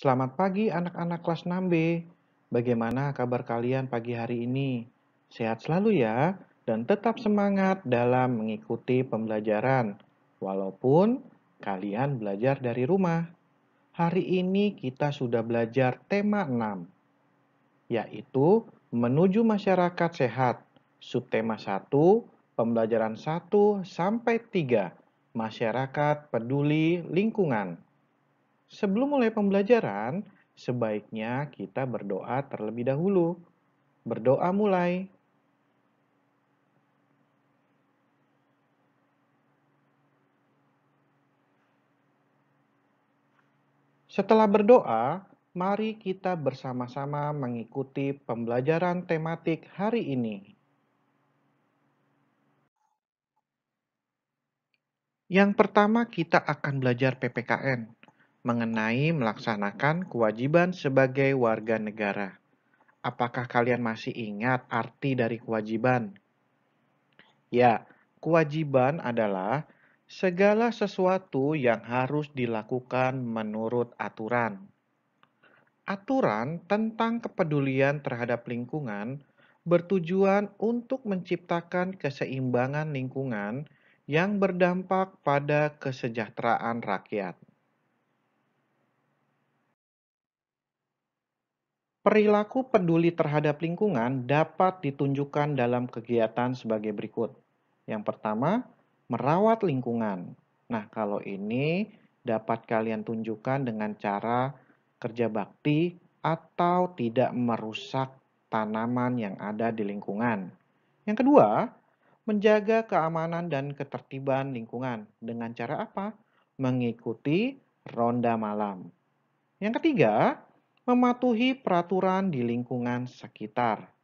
Selamat pagi anak-anak kelas 6B. Bagaimana kabar kalian pagi hari ini? Sehat selalu ya dan tetap semangat dalam mengikuti pembelajaran walaupun kalian belajar dari rumah. Hari ini kita sudah belajar tema 6 yaitu menuju masyarakat sehat. Subtema 1, pembelajaran 1 sampai 3, masyarakat peduli lingkungan. Sebelum mulai pembelajaran, sebaiknya kita berdoa terlebih dahulu. Berdoa mulai. Setelah berdoa, mari kita bersama-sama mengikuti pembelajaran tematik hari ini. Yang pertama, kita akan belajar PPKN mengenai melaksanakan kewajiban sebagai warga negara. Apakah kalian masih ingat arti dari kewajiban? Ya, kewajiban adalah segala sesuatu yang harus dilakukan menurut aturan. Aturan tentang kepedulian terhadap lingkungan bertujuan untuk menciptakan keseimbangan lingkungan yang berdampak pada kesejahteraan rakyat. Perilaku peduli terhadap lingkungan dapat ditunjukkan dalam kegiatan sebagai berikut. Yang pertama, merawat lingkungan. Nah, kalau ini dapat kalian tunjukkan dengan cara kerja bakti atau tidak merusak tanaman yang ada di lingkungan. Yang kedua, menjaga keamanan dan ketertiban lingkungan. Dengan cara apa? Mengikuti ronda malam. Yang ketiga, mematuhi peraturan di lingkungan sekitar.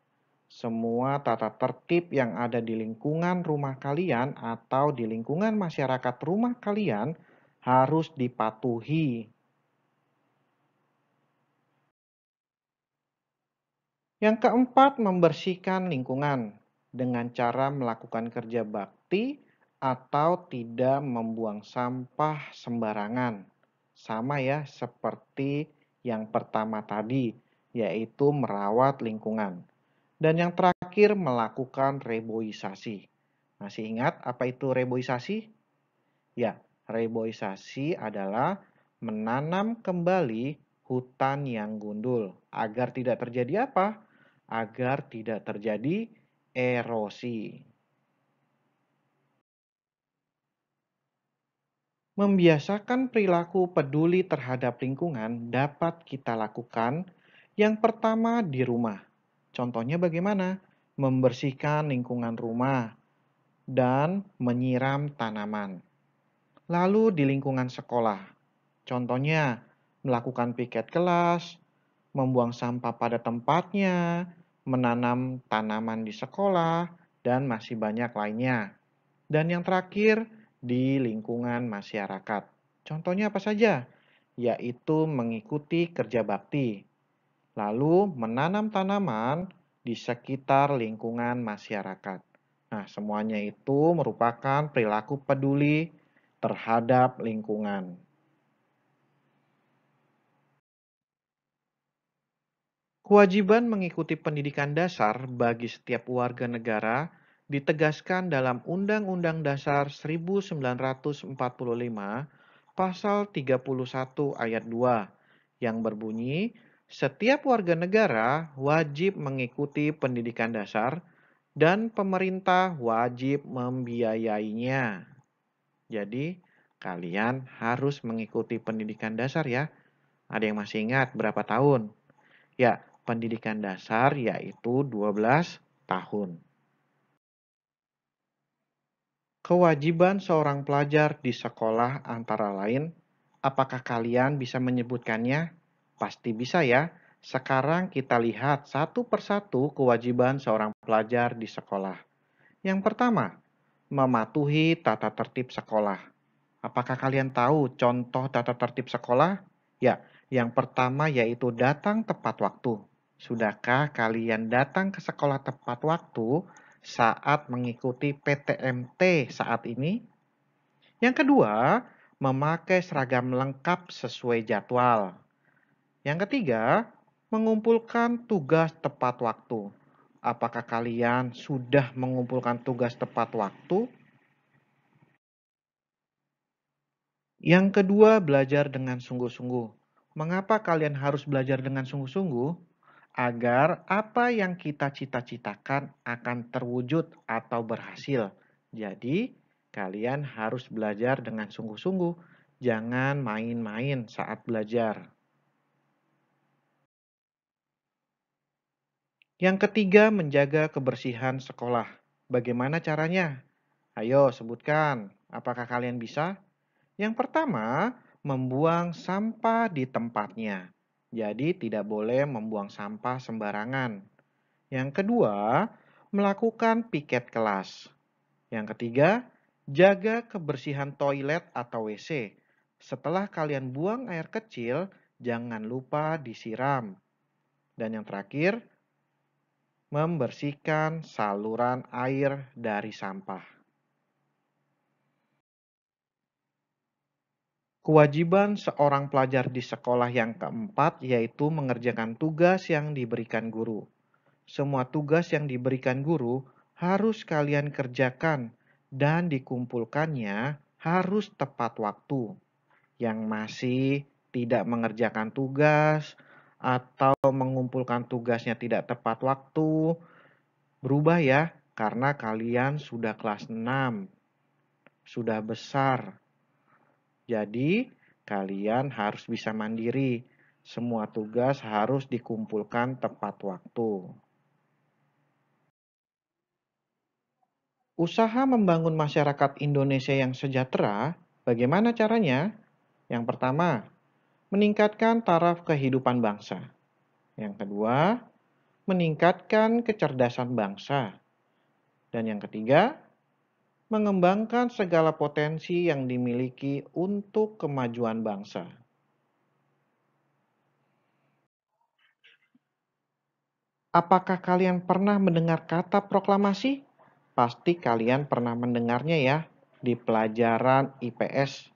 Semua tata tertib yang ada di lingkungan rumah kalian atau di lingkungan masyarakat rumah kalian harus dipatuhi. Yang keempat, membersihkan lingkungan dengan cara melakukan kerja bakti atau tidak membuang sampah sembarangan. Sama ya, seperti yang pertama tadi yaitu merawat lingkungan. Dan yang terakhir melakukan reboisasi. Masih ingat apa itu reboisasi? Ya, reboisasi adalah menanam kembali hutan yang gundul agar tidak terjadi apa? Agar tidak terjadi erosi. Membiasakan perilaku peduli terhadap lingkungan dapat kita lakukan yang pertama di rumah. Contohnya bagaimana? Membersihkan lingkungan rumah dan menyiram tanaman. Lalu di lingkungan sekolah. Contohnya melakukan piket kelas, membuang sampah pada tempatnya, menanam tanaman di sekolah, dan masih banyak lainnya. Dan yang terakhir, di lingkungan masyarakat. Contohnya apa saja? Yaitu mengikuti kerja bakti, lalu menanam tanaman di sekitar lingkungan masyarakat. Nah, semuanya itu merupakan perilaku peduli terhadap lingkungan. Kewajiban mengikuti pendidikan dasar bagi setiap warga negara ditegaskan dalam Undang-Undang Dasar 1945 pasal 31 ayat 2 yang berbunyi setiap warga negara wajib mengikuti pendidikan dasar dan pemerintah wajib membiayainya. Jadi, kalian harus mengikuti pendidikan dasar ya. Ada yang masih ingat berapa tahun? Ya, pendidikan dasar yaitu 12 tahun. Kewajiban seorang pelajar di sekolah antara lain, apakah kalian bisa menyebutkannya? Pasti bisa ya. Sekarang kita lihat satu persatu kewajiban seorang pelajar di sekolah. Yang pertama, mematuhi tata tertib sekolah. Apakah kalian tahu contoh tata tertib sekolah? Ya, yang pertama yaitu datang tepat waktu. Sudahkah kalian datang ke sekolah tepat waktu? saat mengikuti PTMT saat ini. Yang kedua, memakai seragam lengkap sesuai jadwal. Yang ketiga, mengumpulkan tugas tepat waktu. Apakah kalian sudah mengumpulkan tugas tepat waktu? Yang kedua, belajar dengan sungguh-sungguh. Mengapa kalian harus belajar dengan sungguh-sungguh? agar apa yang kita cita-citakan akan terwujud atau berhasil. Jadi, kalian harus belajar dengan sungguh-sungguh, jangan main-main saat belajar. Yang ketiga, menjaga kebersihan sekolah. Bagaimana caranya? Ayo sebutkan, apakah kalian bisa? Yang pertama, membuang sampah di tempatnya. Jadi tidak boleh membuang sampah sembarangan. Yang kedua, melakukan piket kelas. Yang ketiga, jaga kebersihan toilet atau WC. Setelah kalian buang air kecil, jangan lupa disiram. Dan yang terakhir, membersihkan saluran air dari sampah. Kewajiban seorang pelajar di sekolah yang keempat yaitu mengerjakan tugas yang diberikan guru. Semua tugas yang diberikan guru harus kalian kerjakan dan dikumpulkannya harus tepat waktu. Yang masih tidak mengerjakan tugas atau mengumpulkan tugasnya tidak tepat waktu, berubah ya karena kalian sudah kelas 6, sudah besar, jadi, kalian harus bisa mandiri. Semua tugas harus dikumpulkan tepat waktu. Usaha membangun masyarakat Indonesia yang sejahtera, bagaimana caranya? Yang pertama, meningkatkan taraf kehidupan bangsa. Yang kedua, meningkatkan kecerdasan bangsa. Dan yang ketiga, mengembangkan segala potensi yang dimiliki untuk kemajuan bangsa. Apakah kalian pernah mendengar kata proklamasi? Pasti kalian pernah mendengarnya ya di pelajaran IPS.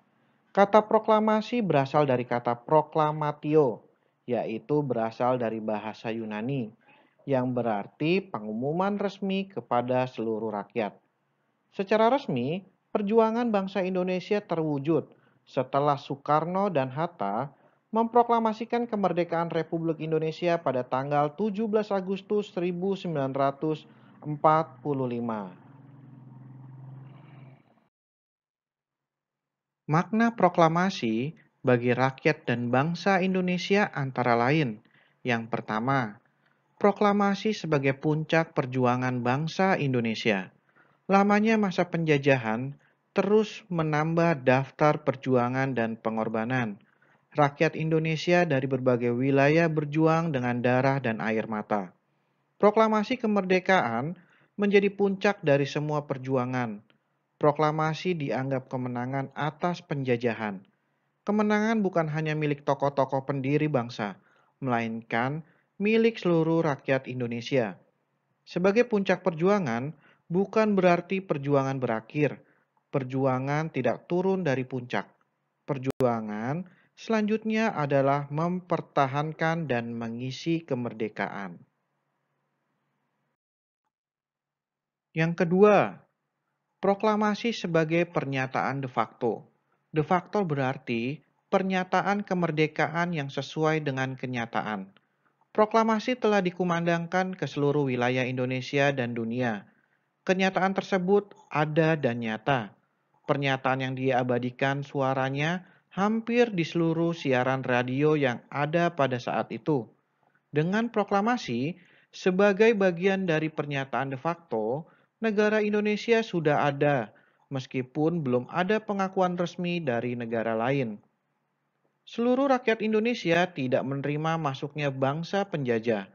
Kata proklamasi berasal dari kata proklamatio, yaitu berasal dari bahasa Yunani, yang berarti pengumuman resmi kepada seluruh rakyat. Secara resmi, perjuangan bangsa Indonesia terwujud setelah Soekarno dan Hatta memproklamasikan kemerdekaan Republik Indonesia pada tanggal 17 Agustus 1945. Makna proklamasi bagi rakyat dan bangsa Indonesia antara lain. Yang pertama, proklamasi sebagai puncak perjuangan bangsa Indonesia. Lamanya masa penjajahan terus menambah daftar perjuangan dan pengorbanan. Rakyat Indonesia dari berbagai wilayah berjuang dengan darah dan air mata. Proklamasi kemerdekaan menjadi puncak dari semua perjuangan. Proklamasi dianggap kemenangan atas penjajahan. Kemenangan bukan hanya milik tokoh-tokoh pendiri bangsa, melainkan milik seluruh rakyat Indonesia. Sebagai puncak perjuangan, bukan berarti perjuangan berakhir. Perjuangan tidak turun dari puncak. Perjuangan selanjutnya adalah mempertahankan dan mengisi kemerdekaan. Yang kedua, proklamasi sebagai pernyataan de facto. De facto berarti pernyataan kemerdekaan yang sesuai dengan kenyataan. Proklamasi telah dikumandangkan ke seluruh wilayah Indonesia dan dunia Kenyataan tersebut ada dan nyata. Pernyataan yang diabadikan suaranya hampir di seluruh siaran radio yang ada pada saat itu. Dengan proklamasi, sebagai bagian dari pernyataan de facto, negara Indonesia sudah ada, meskipun belum ada pengakuan resmi dari negara lain. Seluruh rakyat Indonesia tidak menerima masuknya bangsa penjajah.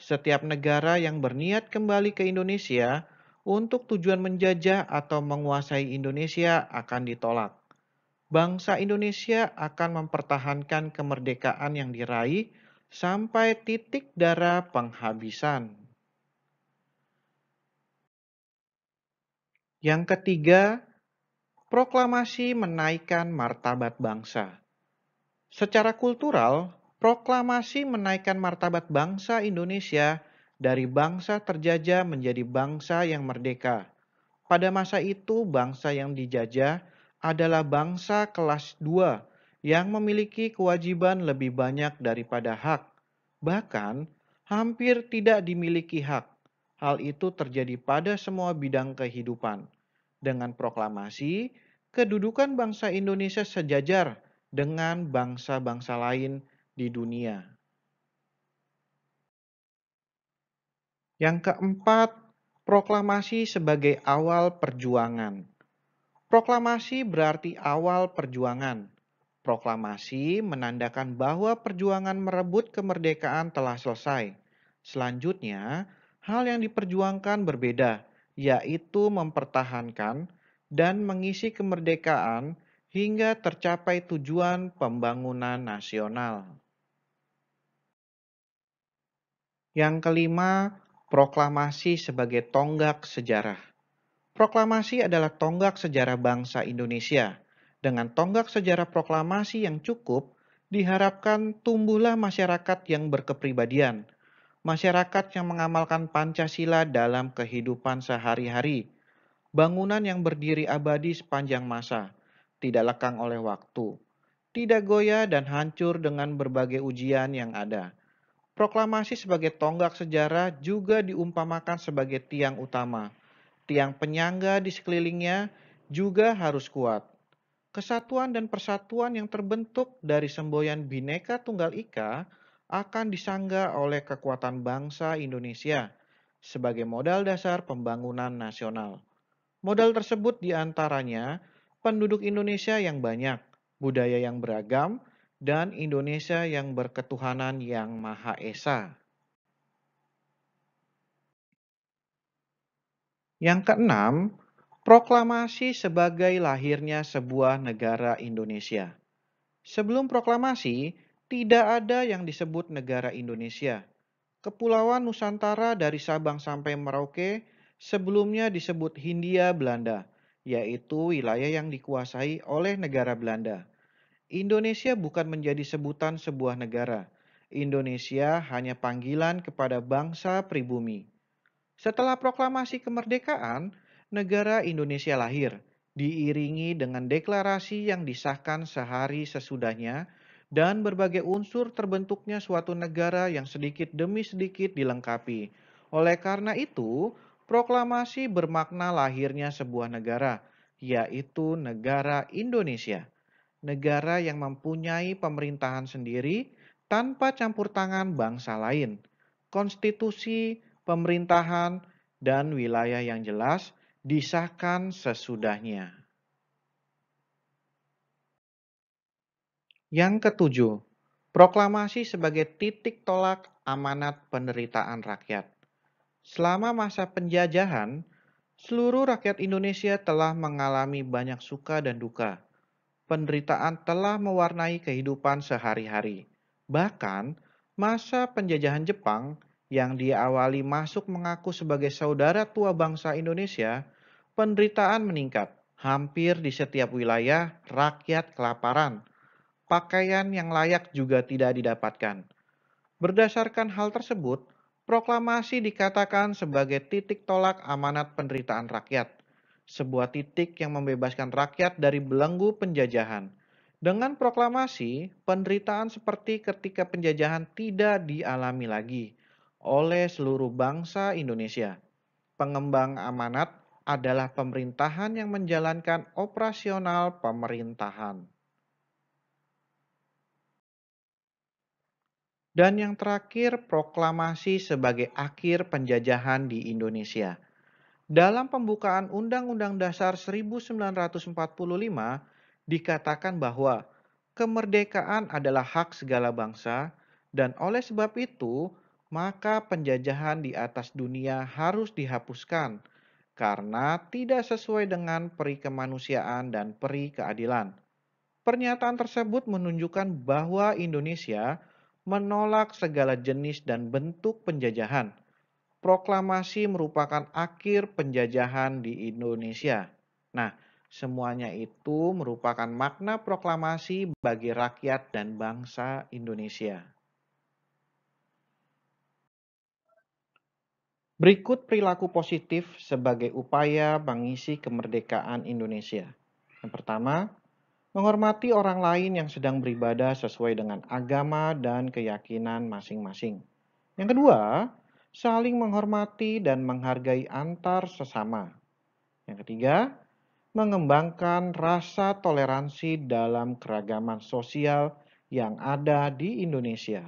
Setiap negara yang berniat kembali ke Indonesia untuk tujuan menjajah atau menguasai Indonesia akan ditolak. Bangsa Indonesia akan mempertahankan kemerdekaan yang diraih sampai titik darah penghabisan. Yang ketiga, proklamasi menaikkan martabat bangsa. Secara kultural, proklamasi menaikkan martabat bangsa Indonesia dari bangsa terjajah menjadi bangsa yang merdeka. Pada masa itu, bangsa yang dijajah adalah bangsa kelas 2 yang memiliki kewajiban lebih banyak daripada hak, bahkan hampir tidak dimiliki hak. Hal itu terjadi pada semua bidang kehidupan. Dengan proklamasi, kedudukan bangsa Indonesia sejajar dengan bangsa-bangsa lain di dunia. Yang keempat, proklamasi sebagai awal perjuangan. Proklamasi berarti awal perjuangan. Proklamasi menandakan bahwa perjuangan merebut kemerdekaan telah selesai. Selanjutnya, hal yang diperjuangkan berbeda, yaitu mempertahankan dan mengisi kemerdekaan hingga tercapai tujuan pembangunan nasional. Yang kelima, Proklamasi sebagai tonggak sejarah. Proklamasi adalah tonggak sejarah bangsa Indonesia. Dengan tonggak sejarah proklamasi yang cukup, diharapkan tumbuhlah masyarakat yang berkepribadian, masyarakat yang mengamalkan Pancasila dalam kehidupan sehari-hari, bangunan yang berdiri abadi sepanjang masa, tidak lekang oleh waktu, tidak goyah dan hancur dengan berbagai ujian yang ada Proklamasi sebagai tonggak sejarah juga diumpamakan sebagai tiang utama. Tiang penyangga di sekelilingnya juga harus kuat. Kesatuan dan persatuan yang terbentuk dari semboyan Bhinneka Tunggal Ika akan disangga oleh kekuatan bangsa Indonesia sebagai modal dasar pembangunan nasional. Modal tersebut diantaranya penduduk Indonesia yang banyak, budaya yang beragam, dan Indonesia yang berketuhanan yang Maha Esa. Yang keenam, proklamasi sebagai lahirnya sebuah negara Indonesia. Sebelum proklamasi, tidak ada yang disebut negara Indonesia. Kepulauan Nusantara dari Sabang sampai Merauke sebelumnya disebut Hindia Belanda, yaitu wilayah yang dikuasai oleh negara Belanda. Indonesia bukan menjadi sebutan sebuah negara. Indonesia hanya panggilan kepada bangsa pribumi. Setelah proklamasi kemerdekaan, negara Indonesia lahir, diiringi dengan deklarasi yang disahkan sehari sesudahnya dan berbagai unsur terbentuknya suatu negara yang sedikit demi sedikit dilengkapi. Oleh karena itu, proklamasi bermakna lahirnya sebuah negara, yaitu negara Indonesia negara yang mempunyai pemerintahan sendiri tanpa campur tangan bangsa lain, konstitusi, pemerintahan, dan wilayah yang jelas disahkan sesudahnya. Yang ketujuh, proklamasi sebagai titik tolak amanat penderitaan rakyat. Selama masa penjajahan, seluruh rakyat Indonesia telah mengalami banyak suka dan duka penderitaan telah mewarnai kehidupan sehari-hari. Bahkan, masa penjajahan Jepang yang diawali masuk mengaku sebagai saudara tua bangsa Indonesia, penderitaan meningkat. Hampir di setiap wilayah, rakyat kelaparan. Pakaian yang layak juga tidak didapatkan. Berdasarkan hal tersebut, proklamasi dikatakan sebagai titik tolak amanat penderitaan rakyat sebuah titik yang membebaskan rakyat dari belenggu penjajahan. Dengan proklamasi, penderitaan seperti ketika penjajahan tidak dialami lagi oleh seluruh bangsa Indonesia. Pengembang amanat adalah pemerintahan yang menjalankan operasional pemerintahan. Dan yang terakhir, proklamasi sebagai akhir penjajahan di Indonesia dalam pembukaan Undang-Undang Dasar 1945 dikatakan bahwa kemerdekaan adalah hak segala bangsa dan oleh sebab itu maka penjajahan di atas dunia harus dihapuskan karena tidak sesuai dengan peri kemanusiaan dan peri keadilan. Pernyataan tersebut menunjukkan bahwa Indonesia menolak segala jenis dan bentuk penjajahan proklamasi merupakan akhir penjajahan di Indonesia. Nah, semuanya itu merupakan makna proklamasi bagi rakyat dan bangsa Indonesia. Berikut perilaku positif sebagai upaya mengisi kemerdekaan Indonesia. Yang pertama, menghormati orang lain yang sedang beribadah sesuai dengan agama dan keyakinan masing-masing. Yang kedua, saling menghormati dan menghargai antar sesama. Yang ketiga, mengembangkan rasa toleransi dalam keragaman sosial yang ada di Indonesia.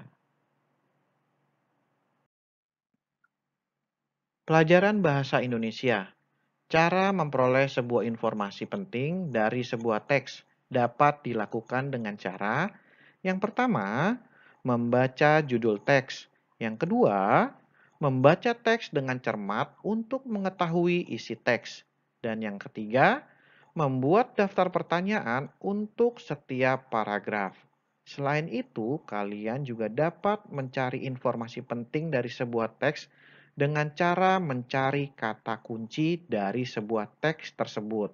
Pelajaran Bahasa Indonesia Cara memperoleh sebuah informasi penting dari sebuah teks dapat dilakukan dengan cara yang pertama, membaca judul teks. Yang kedua, membaca teks dengan cermat untuk mengetahui isi teks. Dan yang ketiga, membuat daftar pertanyaan untuk setiap paragraf. Selain itu, kalian juga dapat mencari informasi penting dari sebuah teks dengan cara mencari kata kunci dari sebuah teks tersebut.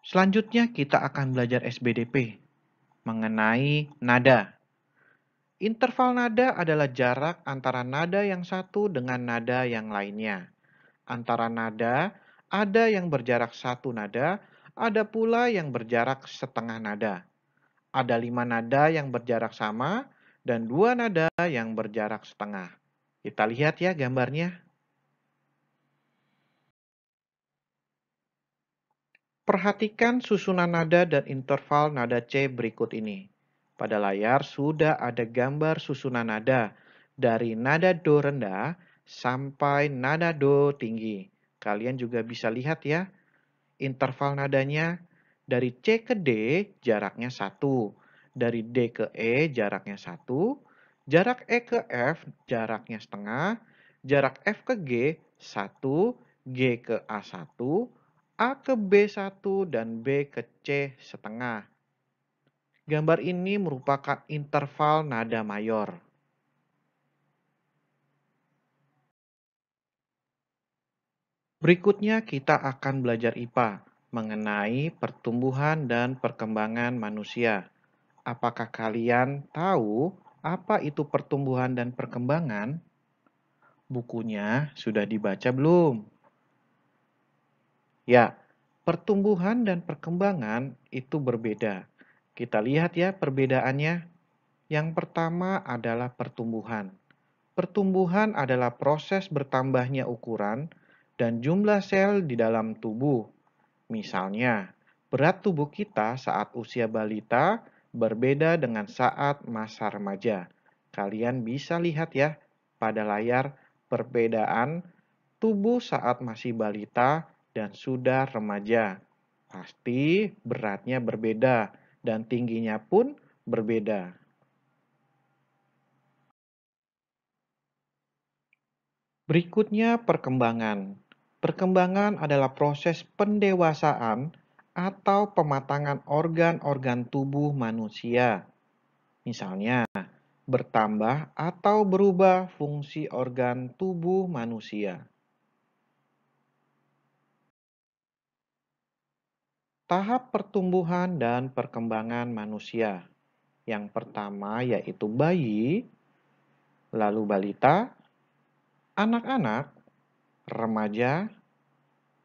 Selanjutnya kita akan belajar SBDP mengenai nada. Interval nada adalah jarak antara nada yang satu dengan nada yang lainnya. Antara nada, ada yang berjarak satu nada, ada pula yang berjarak setengah nada. Ada lima nada yang berjarak sama, dan dua nada yang berjarak setengah. Kita lihat ya gambarnya. Perhatikan susunan nada dan interval nada C berikut ini. Pada layar sudah ada gambar susunan nada dari nada do rendah sampai nada do tinggi. Kalian juga bisa lihat ya, interval nadanya dari C ke D jaraknya 1, dari D ke E jaraknya 1, jarak E ke F jaraknya setengah, jarak F ke G 1, G ke A1, A ke B1, dan B ke C setengah. Gambar ini merupakan interval nada mayor. Berikutnya kita akan belajar IPA mengenai pertumbuhan dan perkembangan manusia. Apakah kalian tahu apa itu pertumbuhan dan perkembangan? Bukunya sudah dibaca belum? Ya, pertumbuhan dan perkembangan itu berbeda kita lihat ya perbedaannya. Yang pertama adalah pertumbuhan. Pertumbuhan adalah proses bertambahnya ukuran dan jumlah sel di dalam tubuh. Misalnya, berat tubuh kita saat usia balita berbeda dengan saat masa remaja. Kalian bisa lihat ya pada layar perbedaan tubuh saat masih balita dan sudah remaja. Pasti beratnya berbeda dan tingginya pun berbeda. Berikutnya perkembangan. Perkembangan adalah proses pendewasaan atau pematangan organ-organ tubuh manusia. Misalnya, bertambah atau berubah fungsi organ tubuh manusia. tahap pertumbuhan dan perkembangan manusia. Yang pertama yaitu bayi, lalu balita, anak-anak, remaja,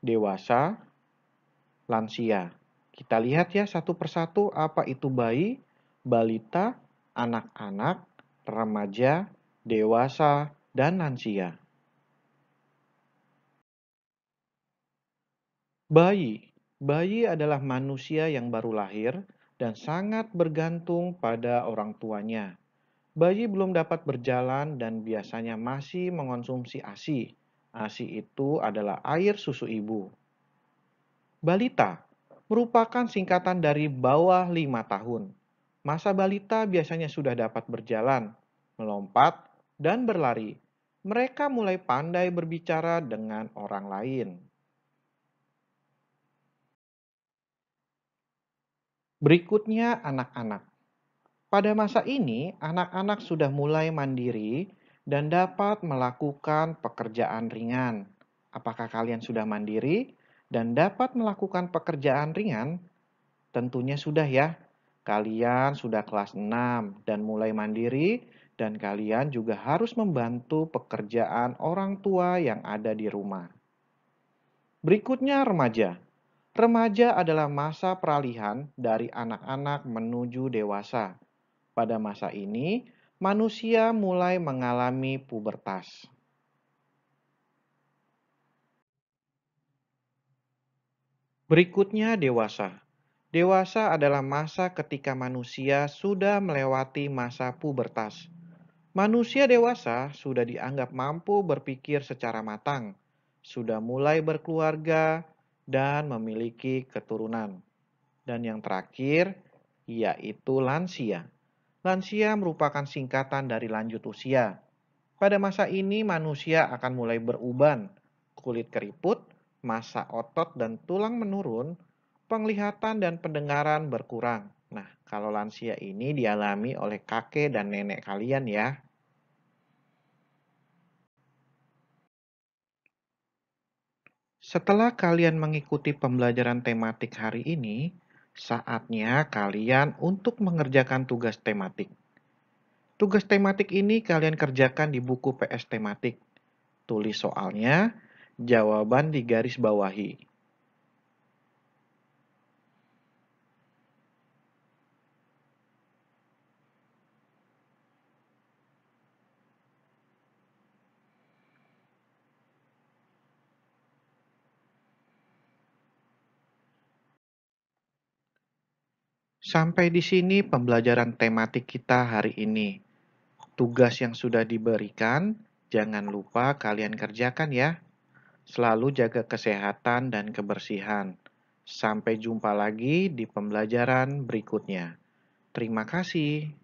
dewasa, lansia. Kita lihat ya satu persatu apa itu bayi, balita, anak-anak, remaja, dewasa, dan lansia. Bayi bayi adalah manusia yang baru lahir dan sangat bergantung pada orang tuanya. Bayi belum dapat berjalan dan biasanya masih mengonsumsi ASI. ASI itu adalah air susu ibu. Balita merupakan singkatan dari bawah lima tahun. Masa balita biasanya sudah dapat berjalan, melompat, dan berlari. Mereka mulai pandai berbicara dengan orang lain. Berikutnya anak-anak. Pada masa ini, anak-anak sudah mulai mandiri dan dapat melakukan pekerjaan ringan. Apakah kalian sudah mandiri dan dapat melakukan pekerjaan ringan? Tentunya sudah ya. Kalian sudah kelas 6 dan mulai mandiri dan kalian juga harus membantu pekerjaan orang tua yang ada di rumah. Berikutnya remaja. Remaja adalah masa peralihan dari anak-anak menuju dewasa. Pada masa ini, manusia mulai mengalami pubertas. Berikutnya, dewasa. Dewasa adalah masa ketika manusia sudah melewati masa pubertas. Manusia dewasa sudah dianggap mampu berpikir secara matang, sudah mulai berkeluarga, dan memiliki keturunan. Dan yang terakhir, yaitu lansia. Lansia merupakan singkatan dari lanjut usia. Pada masa ini manusia akan mulai beruban, kulit keriput, masa otot dan tulang menurun, penglihatan dan pendengaran berkurang. Nah, kalau lansia ini dialami oleh kakek dan nenek kalian ya. Setelah kalian mengikuti pembelajaran tematik hari ini, saatnya kalian untuk mengerjakan tugas tematik. Tugas tematik ini kalian kerjakan di buku PS tematik. Tulis soalnya, jawaban di garis bawahi. Sampai di sini pembelajaran tematik kita hari ini. Tugas yang sudah diberikan, jangan lupa kalian kerjakan ya. Selalu jaga kesehatan dan kebersihan. Sampai jumpa lagi di pembelajaran berikutnya. Terima kasih.